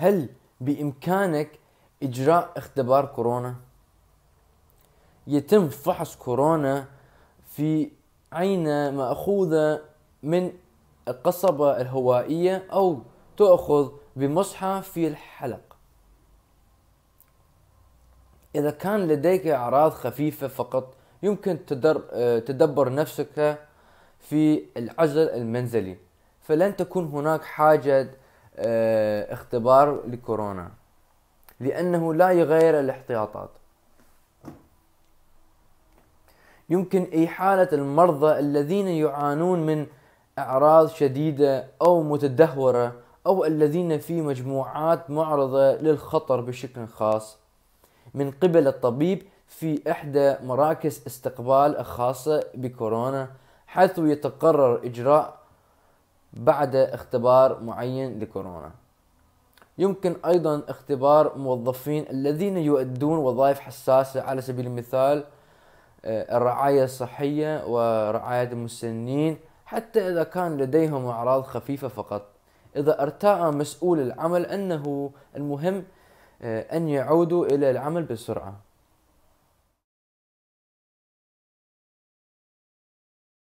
هل بإمكانك إجراء اختبار كورونا؟ يتم فحص كورونا في عينة مأخوذة من القصبة الهوائية أو تؤخذ بمصحة في الحلق إذا كان لديك أعراض خفيفة فقط يمكن تدر تدبر نفسك في العزل المنزلي فلن تكون هناك حاجة آه، اختبار لكورونا لأنه لا يغير الاحتياطات يمكن إحالة المرضى الذين يعانون من أعراض شديدة أو متدهورة أو الذين في مجموعات معرضة للخطر بشكل خاص من قبل الطبيب في إحدى مراكز استقبال الخاصة بكورونا حيث يتقرر إجراء بعد اختبار معين لكورونا يمكن ايضا اختبار موظفين الذين يؤدون وظائف حساسه على سبيل المثال آه، الرعايه الصحيه ورعايه المسنين حتى اذا كان لديهم اعراض خفيفه فقط اذا ارتاع مسؤول العمل انه المهم آه، ان يعودوا الى العمل بسرعه